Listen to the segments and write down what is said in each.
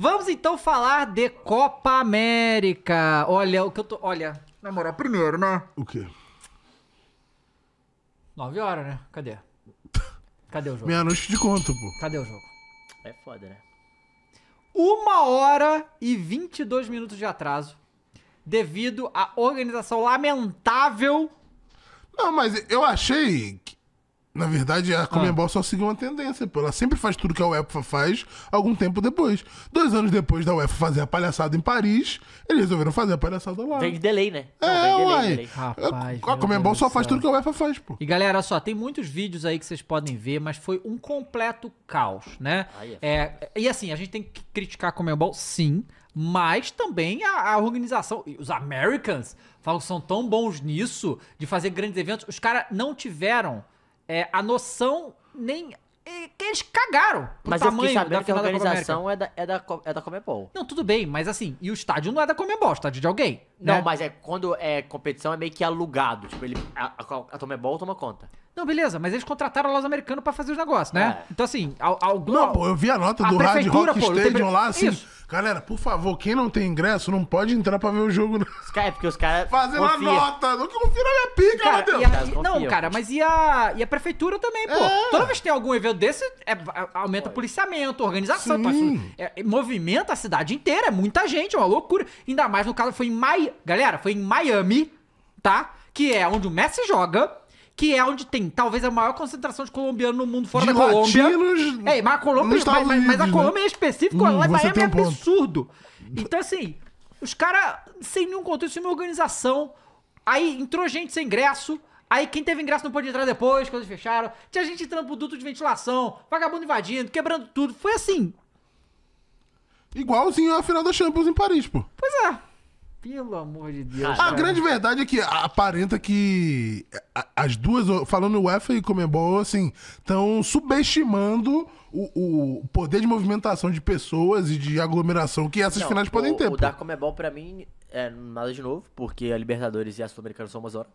Vamos então falar de Copa América. Olha, o que eu tô. Olha, na moral, primeiro, né? O quê? 9 horas, né? Cadê? Cadê o jogo? Meia-noite de conto, pô. Cadê o jogo? É foda, né? Uma hora e 22 minutos de atraso devido à organização lamentável. Não, mas eu achei. que- na verdade, a Comembol ah. só seguiu uma tendência, Ela sempre faz tudo que a UEFA faz algum tempo depois. Dois anos depois da UEFA fazer a palhaçada em Paris, eles resolveram fazer a palhaçada lá. Vem de delay, né? É, Não, delay, uai. Delay. Rapaz, a Comembol só faz tudo que a UEFA faz, pô. E galera, olha só, tem muitos vídeos aí que vocês podem ver, mas foi um completo caos, né? Ah, é, e assim, a gente tem que criticar a Comembol, sim mas também a, a, organização. Os Americans falam que são tão bons nisso, de fazer grandes eventos. Os caras não tiveram é, a noção nem que eles cagaram pro mas tamanho eu da que a organização da é da, é, da, é da Comebol. Não, tudo bem, mas assim, e o estádio não é da Comebol, estádio é de alguém. Não, né? mas é quando é competição é meio que alugado. Tipo, ele, a, a, a Comebol toma conta. Não, beleza, mas eles contrataram lá os americanos pra fazer os negócios, né? É. Então, assim, alguma. Não, pô, eu vi a nota do Rádio Rock pô, Stadium lá, assim. Galera, por favor, quem não tem ingresso não pode entrar pra ver o jogo. É, porque os caras. Fazendo a nota, não confia na minha pica, meu Deus. A, não, cara, mas e a, e a prefeitura também, pô. É. Toda vez que tem algum evento desse, é, aumenta o policiamento, organização. Tá, é, movimenta a cidade inteira, é muita gente, é uma loucura. Ainda mais no caso, foi em Miami. Galera, foi em Miami, tá? Que é onde o Messi joga que é onde tem talvez a maior concentração de colombiano no mundo fora de da Colômbia. Latinos, é, mas a Colômbia, mas, mas, mas, a né? Colômbia né? é específico, hum, lá em Miami um é absurdo. Então, assim, os caras, sem nenhum contexto, sem nenhuma organização. Aí entrou gente sem ingresso. Aí quem teve ingresso não pode entrar depois, quando fecharam. Tinha gente entrando pro duto de ventilação, vagabundo invadindo, quebrando tudo. Foi assim. Igualzinho a final da Champions em Paris, pô. Pois é. Pelo amor de Deus. A grande verdade é que aparenta que as duas, falando UEFA e Comebol, assim, estão subestimando o, o, poder de movimentação de pessoas e de aglomeração que essas Não, finais podem o, ter. O da Comebol, pra mim, é nada de novo, porque a Libertadores e a Sul-Americana são umas horas.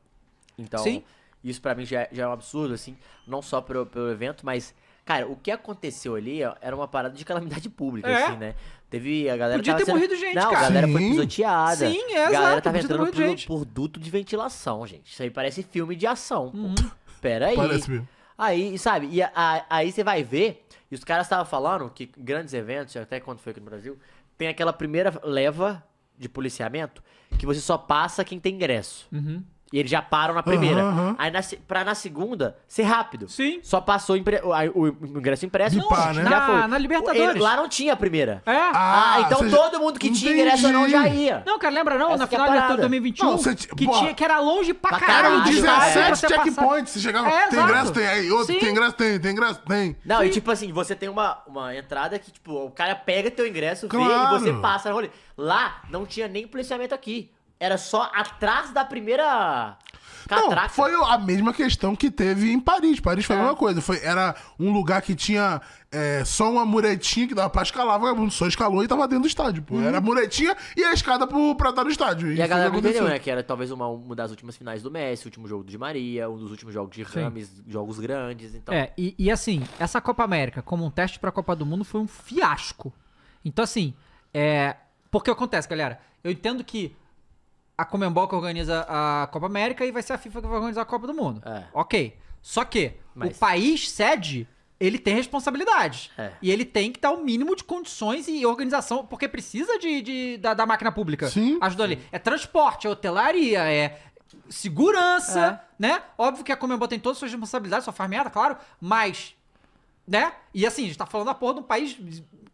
Então, Sim. isso pra mim já, é, já, é um absurdo, assim, não só pro, pelo evento, mas Cara, o que aconteceu ali era uma parada de calamidade pública, é. assim, né? Teve a galera. Podia ter sendo... morrido gente, Não, cara. a galera Sim. foi pisoteada. Sim, é, A galera tava entrando por, por, duto de ventilação, gente. Isso aí parece filme de ação, Hum. Pera aí. Parece mesmo. Aí, sabe, e a, a, aí você vai ver, e os caras estavam falando que grandes eventos, até quando foi aqui no Brasil, tem aquela primeira leva de policiamento que você só passa quem tem ingresso. Uhum. E eles já param na primeira. Uhum. Aí na, pra na segunda ser rápido. Sim. Só passou impre, o, o, ingresso impresso. Bipar, né? já na, foi. na Libertadores. Ele, lá não tinha a primeira. É? Ah, ah então seja, todo mundo que entendi. tinha ingresso não já ia. Não, cara, lembra não? Essa na é final é da 2021, não, você, que, tinha, que era longe pra, pra caralho. Eram 17 checkpoints. Se chegava é, tem ingresso, tem. Aí outro, tem ingresso, tem, tem ingresso, tem. Não, Sim. e tipo assim, você tem uma, uma entrada que, tipo, o cara pega teu ingresso, claro. vê e você passa rolê. Lá não tinha nem policiamento aqui era só atrás da primeira. Catraca. Não, foi a mesma questão que teve em Paris. Paris foi é. a mesma coisa. Foi, era um lugar que tinha é, só uma muretinha que dava pra escalar, vagabundo só escalou e tava dentro do estádio. Pô. Uhum. Era a muretinha e a escada pro, pra estar no estádio. E, e a galera não entendeu, né? Que era talvez uma, uma das últimas finais do Messi, o último jogo de Maria, um dos últimos jogos de Rames, jogos grandes. Então. É, e, e assim, essa Copa América, como um teste pra Copa do Mundo, foi um fiasco. Então, assim, é. Porque acontece, galera. Eu entendo que a Comembol que organiza a Copa América e vai ser a FIFA que vai organizar a Copa do Mundo. É. Ok. Só que Mas... o país sede, ele tem responsabilidade. É. E ele tem que dar o mínimo de condições e organização, porque precisa de, de da, da, máquina pública. Sim. Ajuda ali. É transporte, é hotelaria, é segurança, é. né? Óbvio que a Comembol tem todas as suas responsabilidades, sua farmeada, claro, mas né? E assim, a gente tá falando da porra de um país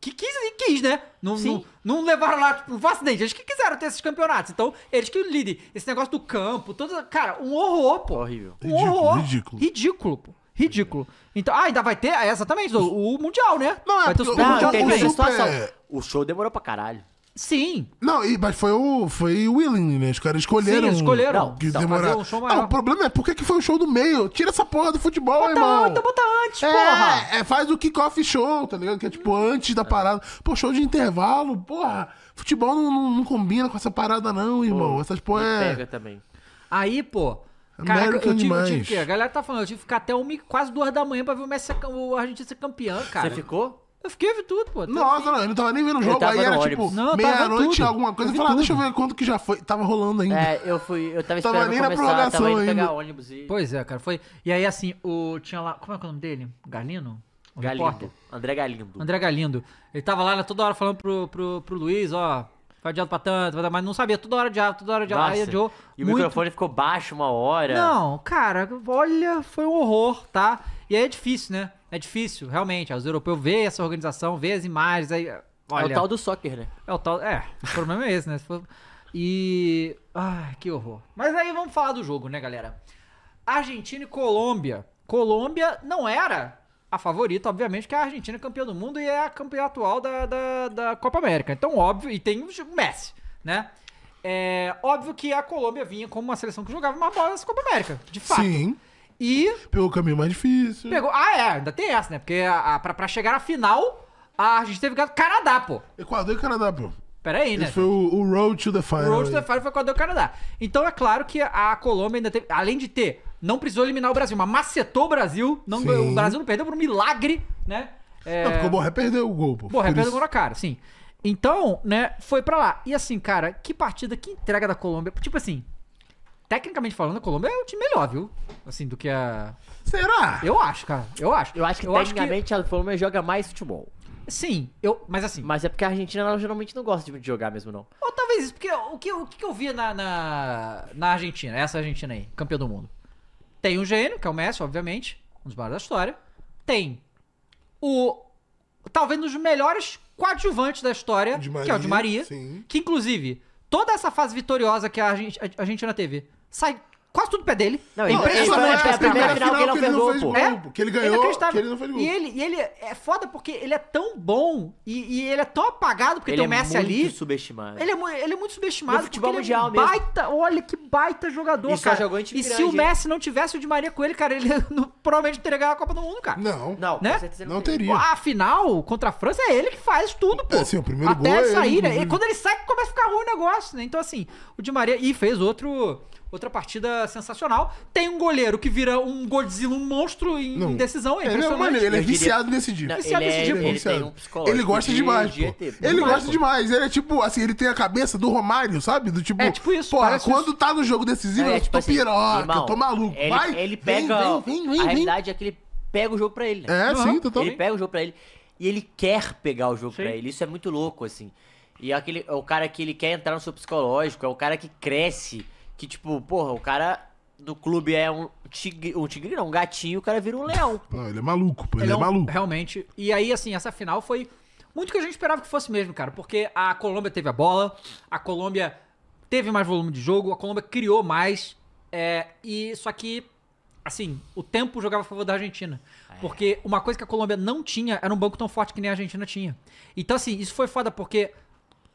que quis e quis, né? Não, não, não, levaram lá pro tipo, acidente. Eles que quiseram ter esses campeonatos. Então, eles que lidem. Esse negócio do campo, todo. Cara, um horror, pô. Horrível. Um ridículo, horror. Ridículo. Ridículo, pô. Ridículo. Então, ah, ainda vai ter, ah, exatamente, o, o Mundial, né? Não, é vai ter o não, é Super... O show demorou pra caralho. Sim. Não, e, mas foi o foi Willing né? Os caras escolheram. Sim, escolheram. Que então, demorar. Um show ah, maior. Não, o problema é por que foi o show do meio? Tira essa porra do futebol, bota, irmão. Então bota antes, é, porra. É, faz o kickoff show, tá ligado? Que é tipo antes da parada. Pô, show de intervalo, porra. Futebol não, não, não combina com essa parada, não, irmão. Pô, Essas porra é. Pega também. Aí, pô. É cara, eu tive, demais. tive que. A galera tá falando, eu tive que ficar até uma, quase duas da manhã pra ver o, Messi, o Argentina ser campeão, cara. Você ficou? Eu fiquei vendo tudo, pô. Nossa, não, eu não tava nem vendo o jogo. Aí era tipo meia-noite, alguma coisa. Eu, eu falei, ah, deixa eu ver quanto que já foi. Tava rolando ainda. É, eu fui, eu tava esperando tava nem começar, na prorrogação tava indo ainda. pegar ônibus e... Pois é, cara, foi. E aí, assim, o... tinha lá, como é que é o nome dele? Galino? O Galindo. Repórter. André Galindo. André Galindo. Ele tava lá né, toda hora falando pro, pro, pro Luiz, ó, Vai adiado pra tanto, mas não sabia, toda hora de toda hora de Aí a E muito... o microfone ficou baixo uma hora. Não, cara, olha, foi um horror, tá? E aí é difícil, né? É difícil, realmente. Os europeus veem essa organização, veem as imagens. Aí, olha, é o tal do soccer, né? É o tal. É, o problema é esse, né? E. Ai, que horror. Mas aí vamos falar do jogo, né, galera? Argentina e Colômbia. Colômbia não era a favorita, obviamente, que a Argentina é campeã do mundo e é a campeã atual da, da, da Copa América. Então, óbvio, e tem o Messi, né? É óbvio que a Colômbia vinha como uma seleção que jogava uma bola nessa Copa América, de fato. Sim. E. Pegou o caminho mais difícil. Pegou. Ah, é, ainda tem essa, né? Porque a, a, pra, pra chegar à final, a, gente teve que Canadá, pô. Equador e Canadá, pô. Pera aí, né? Esse foi o, o, Road to the Final. O Road to the Final foi Equador e Canadá. Então é claro que a Colômbia ainda teve. Além de ter, não precisou eliminar o Brasil, mas macetou o Brasil. Não, o Brasil não perdeu por um milagre, né? É... Não, porque o Borré perdeu o gol, pô. Borré perdeu o gol na cara, sim. Então, né, foi pra lá. E assim, cara, que partida, que entrega da Colômbia. Tipo assim, tecnicamente falando, a Colômbia é o time melhor, viu? Assim, do que a. Será? Eu acho, cara. Eu acho. Eu acho que eu tecnicamente acho que... a Colômbia joga mais futebol. Sim, eu, mas assim. Mas é porque a Argentina ela geralmente não gosta de jogar mesmo, não. Ou talvez isso, porque o que, o que eu vi na, na, na Argentina, essa Argentina aí, campeã do mundo. Tem um gênio, que é o Messi, obviamente, um dos maiores da história. Tem o. Talvez um dos melhores coadjuvantes da história, Maria, que é o de Maria. Sim. Que inclusive, toda essa fase vitoriosa que a Argentina teve sai quase tudo pé dele. Não, ele, ele, ele, é a primeira final que ele não fez gol, É? Que ele é ganhou, que ele não fez gol. E ele, e ele é foda porque ele é tão bom e, e ele é tão apagado porque ele tem o é Messi ali. Ele é muito subestimado. Ele é, ele é muito subestimado. No futebol é mundial é baita, mesmo. Olha que baita jogador, cara. jogou em time e grande, se o Messi hein? não tivesse o Di Maria com ele, cara, ele não, provavelmente teria ganhado a Copa do Mundo, cara. Não. Não, né? não, teria. Afinal, contra a França, é ele que faz tudo, pô. É, assim, o primeiro Até gol sair, né? E quando ele sai, começa a ficar ruim o negócio, né? Então, assim, o Di Maria... E fez outro... Outra partida sensacional. Tem um goleiro que vira um Godzilla, um monstro em não. decisão. É ele, é, mano, ele é viciado nesse decidir. É- ele, gosta demais, de, pô. Ele gosta pô. demais. Ele é tipo, assim, ele tem a cabeça do Romário, sabe? Do tipo, é tipo isso. Porra, quando isso. tá no jogo decisivo, é, eu tipo tô assim, piroca, irmão, eu tô maluco. Ele, Vai, ele pega. Vem, vem, vem, a realidade é que ele pega o jogo pra ele. Né? É, uhum. sim, totalmente. Ele pega o jogo pra ele. E ele quer pegar o jogo sim. pra ele. Isso é muito louco, assim. E é, aquele, é o cara que ele quer entrar no seu psicológico, é o cara que cresce que tipo, porra, o cara no clube é um tigre, um tigre não, um gatinho, o cara vira um leão. Não, ah, ele é maluco, ele, ele é, é, um, maluco. Realmente. E aí, assim, essa final foi muito que a gente esperava que fosse mesmo, cara, porque a Colômbia teve a bola, a Colômbia teve mais volume de jogo, a Colômbia criou mais, é, e só que, assim, o tempo jogava a favor da Argentina. É. Porque uma coisa que a Colômbia não tinha era um banco tão forte que nem a Argentina tinha. Então, assim, isso foi foda porque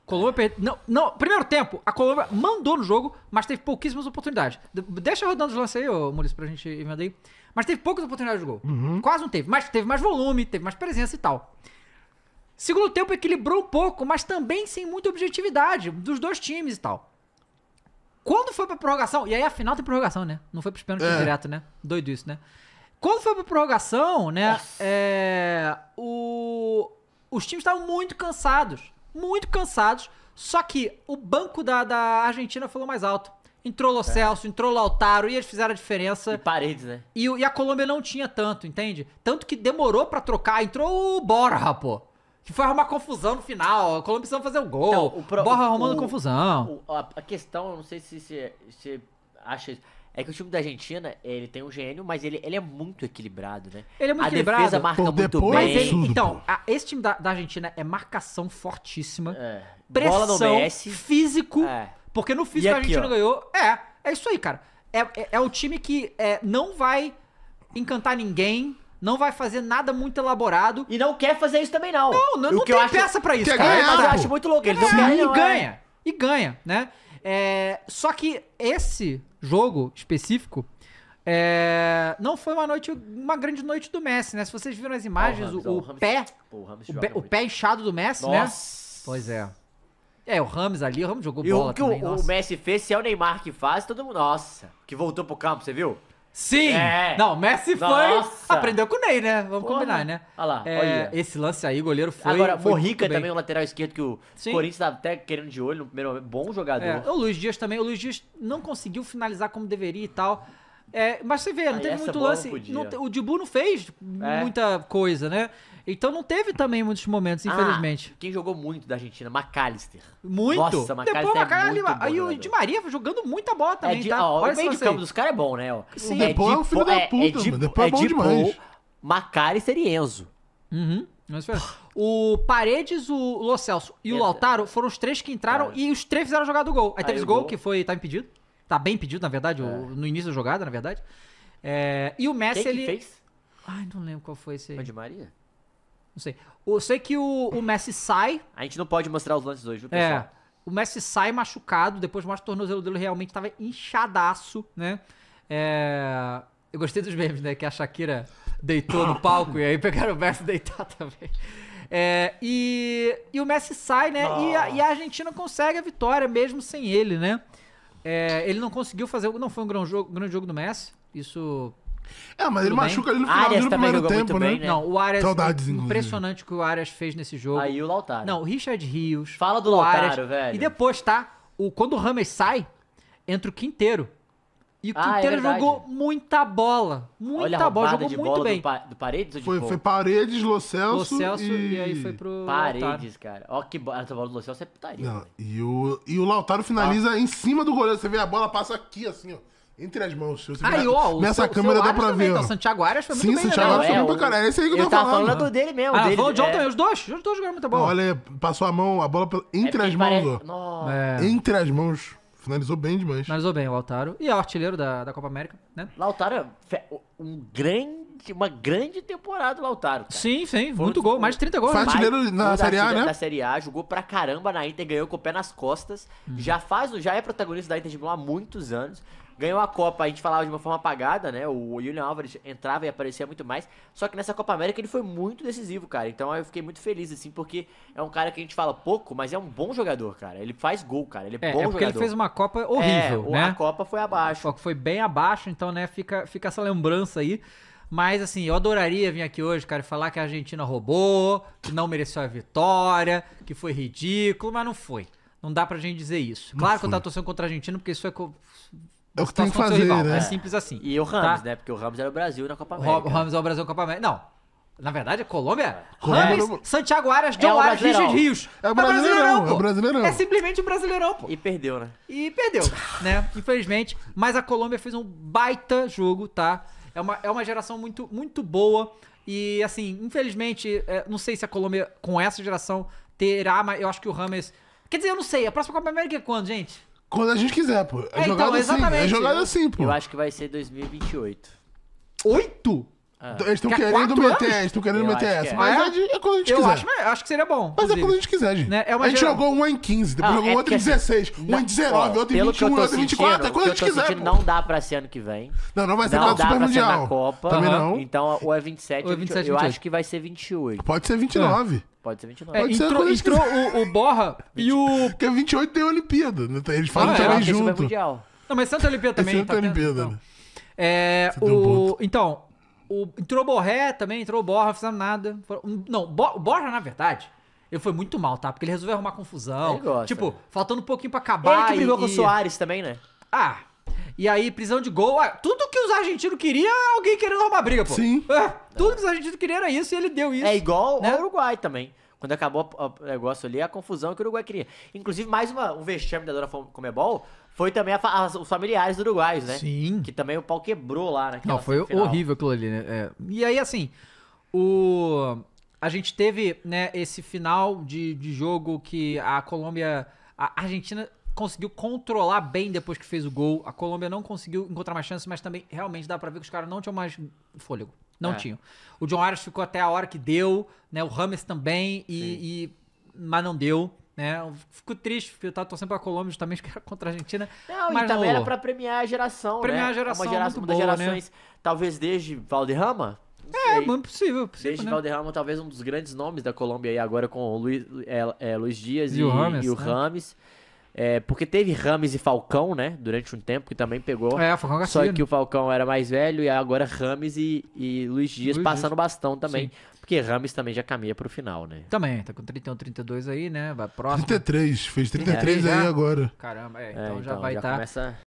Colômbia perdeu. Não, não, primeiro tempo, a Colômbia mandou no jogo, mas teve pouquíssimas oportunidades. Deixa rodando os lances aí, ô Maurício, pra gente ir vendo aí. Mas teve poucas oportunidades de gol. Uhum. Quase não teve. Mas teve mais volume, teve mais presença e tal. Segundo tempo equilibrou um pouco, mas também sem muita objetividade dos dois times e tal. Quando foi pra prorrogação, e aí a final tem prorrogação, né? Não foi pros pênaltis é. direto, né? Doido isso, né? Quando foi pra prorrogação, né? É, o, os times estavam muito cansados muito cansados. Só que o banco da, da Argentina falou mais alto. Entrou o é. Celso, é. entrou o Lautaro e eles fizeram a diferença. E paredes, né? E, e a Colômbia não tinha tanto, entende? Tanto que demorou para trocar. Entrou o Borra, pô. Que foi arrumar confusão no final. A Colômbia precisava fazer um gol. Então, o Borra arrumando o, confusão. O, a, a, questão, eu não sei se você se, se acha isso. É que o time da Argentina, ele tem um gênio, mas ele, ele é muito equilibrado, né? Ele é muito a equilibrado. A defesa marca Pô, muito bem. Mas ele, então, a, esse time da, da, Argentina é marcação fortíssima. É. Pressão, físico. É. Porque no físico aqui, a Argentina ó. ganhou. É, é isso aí, cara. É, é, é o time que é, não vai encantar ninguém, não vai fazer nada muito elaborado. E não quer fazer isso também, não. Não, não, não tem peça pra isso, cara. Ganhar, mas eu acho muito louco. Ele não e é. ganha. E ganha, né? É, só que esse jogo específico, é, não foi uma noite, uma grande noite do Messi, né? Se vocês viram as imagens, oh, o, Rams, o, pé, pô, o, o, tipo, pé o, pé inchado do Messi, né? Nossa. né? Pois é. É, o Rams ali, o Rams jogou e bola o que também, o, Messi fez, se é o Neymar que faz, todo mundo... Nossa, que voltou pro campo, você viu? Sim! É. Não, Messi Nossa. foi. Aprendeu com o Ney, né? Vamos Porra. combinar, né? Olha lá. É, olha. Esse lance aí, goleiro foi. Agora, foi Morrica também, o lateral esquerdo que o Sim. Corinthians estava tá até querendo de olho no primeiro momento. Bom jogador. É. O Luiz Dias também. O Luiz Dias não conseguiu finalizar como deveria e tal. É, mas você vê, não ah, teve muito lance. Não, o Dibu não fez é. muita coisa, né? Então não teve também muitos momentos, ah, infelizmente. Ah, quem jogou muito da Argentina? McAllister. Muito? Nossa, McAllister Depois, McAllister é Aí o Di Maria jogando muita bola é também, é de, tá? Ó, Olha o meio de campo dos caras é bom, né? Ó. Sim. O Depô é, é, é um filho é, da puta, é, de, mano. Depô é, é bom de demais. McAllister e Enzo. Uhum. O Paredes, o Lo Celso e o Lautaro foram os três que entraram e os três fizeram a jogada do gol. Aí teve esse gol, que foi, tá impedido. Tá bem impedido, na verdade, é. no início da jogada, na verdade. e o Messi, Quem ele... fez? Ai, não lembro qual foi esse aí. O de Maria? Não sei. Eu sei que o, o Messi sai. A gente não pode mostrar os lances hoje, viu, é. pessoal? É. O Messi sai machucado, depois mostra o tornozelo dele realmente tava inchadaço, né? É... Eu gostei dos memes, né? Que a Shakira deitou no palco e aí pegaram o Messi deitar também. É, e, e o Messi sai, né? E a, e a, Argentina consegue a vitória mesmo sem ele, né? É, ele não conseguiu fazer. Não foi um grande jogo, grande jogo do Messi. Isso é, mas ele bem? machuca ali no final Arias do primeiro jogou tempo, muito né? bem, né? Não, o Arias. Saudades, impressionante o que o Arias fez nesse jogo. Aí o Lautaro. Não, o Richard Rios. Fala do Lautaro, Arias. velho. E depois, tá? O, quando o Rames sai, entra o Quinteiro. E o Ah, é Quinteiro jogou muita bola. Muita bola, jogou de muito bola bem. do, pa do Paredes ou de Foi, foi Paredes, Lo Celso, Celso e... aí foi pro. Lautaro. Paredes, cara. Ó que bola. Essa bola do Luciano é putaria. Não, e, o, e o Lautaro finaliza em cima do goleiro. Você vê a bola passa aqui, assim, ó. Entre as mãos, se você Aí, ó, o nessa seu- câmera seu dá pra ver. então, Santiago Arias foi muito Sim, bem, Santiago Arias foi É, bem pra caralho. É esse aí que eu tô eu tava tá falando. falando do dele mesmo. Ah, dele, foi o John é. também, os dois. Os dois jogaram muito bom. Olha, passou a mão, a bola pela- é entre as mãos, ó. É, Entre as mãos. Finalizou bem demais. finalizou bem o Altaro. E é o artilheiro da, da Copa América, né? Lautaro, é fe- um grande, uma grande temporada do Lautaro. cara. Sim, sim, muito gol, mais de 30 gols. Faz- né? Artilheiro na foi Série A, artilheiro né? Da Série A, jogou pra caramba na Inter, ganhou com o pé nas costas. Uhum. Já faz, já é protagonista da Inter de Milão há muitos anos ganhou a Copa, a gente falava de uma forma apagada, né? O Julian Álvares entrava e aparecia muito mais. Só que nessa Copa América ele foi muito decisivo, cara. Então eu fiquei muito feliz, assim, porque é um cara que a gente fala pouco, mas é um bom jogador, cara. Ele faz gol, cara. Ele é, é bom é porque jogador. ele fez uma Copa horrível, é, né? A Copa foi abaixo. Foi bem abaixo, então, né? Fica, fica essa lembrança aí. Mas assim, eu adoraria vir aqui hoje, cara, e falar que a Argentina roubou, que não mereceu a vitória, que foi ridículo, mas não foi. Não dá pra gente dizer isso. Claro que eu tava torcendo contra a Argentina, porque isso é é o que tem que fazer, né? É simples assim. E o Ramos, tá? né? Porque o Ramos era o Brasil na Copa América. O Ramos é o Brasil na Copa América. Não. Na verdade, é Colômbia? É. Colômbia é Ramos, Santiago Arias, John é Arias, Richard Rios. É o é brasileirão, é o brasileirão, é simplesmente o brasileirão, pô. E perdeu, né? E perdeu, né? Infelizmente. Mas a Colômbia fez um baita jogo, tá? É uma, é uma geração muito, muito boa. E, assim, infelizmente, não sei se a Colômbia, com essa geração, terá, mas eu acho que o Ramos Quer dizer, eu não sei. A próxima Copa América é quando, gente? Quando a gente quiser, pô. É, É, então, assim. É exatamente. jogada assim, pô. Eu acho que vai ser 2028. Oito? É. Então, eles estão Que querendo quatro meter, eles estão querendo Eu meter acho que é. Mas é. é quando a gente Eu quiser. acho, acho que seria bom. Mas é quando a gente quiser, gente. Né? É uma a gente geral- jogou uma em 15, depois Ah, jogou é outro em porque, assim, 16, um em 19, outra em 21, outra em 24, é quando a gente quiser. sentindo, pô. Não dá pra ser ano que vem. Não, não vai ser Não Copa dá Super pra ser Mundial. na Copa. Também Aham. não. Então, ou é 27, Ou é 27, eu 28. acho que vai ser 28. Pode ser 29. Pode ser 29. É, Pode ser entrou o, o Borra é e o. Porque 28 tem a Olimpíada. Né? Eles falam ah, também é, é junto. Não, mas Santa Olimpíada também. Santa tá Olimpíada, então. né? É, o, um então, o, entrou Borré também, entrou o Borra, não fizeram nada. Não, o Borra, na verdade, ele foi muito mal, tá? Porque ele resolveu arrumar confusão. Ele gosta. Tipo, né? faltando um pouquinho pra acabar. Ele que brigou e, com o Soares também, né? Ah, e aí, prisão de gol. Ah, tudo que os argentinos queriam é alguém querendo arrumar briga, pô. Sim. É, tudo é. que os argentinos queriam era isso e ele deu isso. É igual né? ao Uruguai também. Quando acabou o negócio ali, a confusão que o Uruguai queria. Inclusive, mais uma, um vexame da Dora Comebol foi também a, a, os familiares uruguais, né? Sim. Que também o pau quebrou lá naquela Não, foi final. horrível aquilo ali, né? É. E aí, assim, o... a gente teve né, esse final de, de jogo que a Colômbia. A Argentina conseguiu controlar bem depois que fez o gol. A Colômbia não conseguiu encontrar mais chances, mas também realmente dá para ver que os caras não tinham mais fôlego. Não é. tinham. O John Arias ficou até a hora que deu, né? O Rames também, e, e, mas não deu. Né? Fico triste, porque eu tava torcendo pra Colômbia justamente que era contra a Argentina. Não, mas e também não... era pra premiar a geração. Né? Premiar né? a geração. É uma, geração, muito uma boa, né? gerações, né? talvez desde Valderrama, é, muito possível, possível. Desde né? Valderrama, talvez um dos grandes nomes da Colômbia aí agora com o Luiz, é, é, Luiz Dias e, e o Rames. E o né? Rames. É, porque teve Rames e Falcão, né? Durante um tempo, que também pegou. É, Falcão Só que né? o Falcão era mais velho e agora Rames e, e Luiz Dias Luiz passando Dias. bastão também. Sim. Porque Rames também já caminha pro final, né? Também, tá com 31, 32 aí, né? Vai próximo. 33, fez 33 é. aí agora. Caramba, é, então, é, então já então, vai estar. Tá... Começa...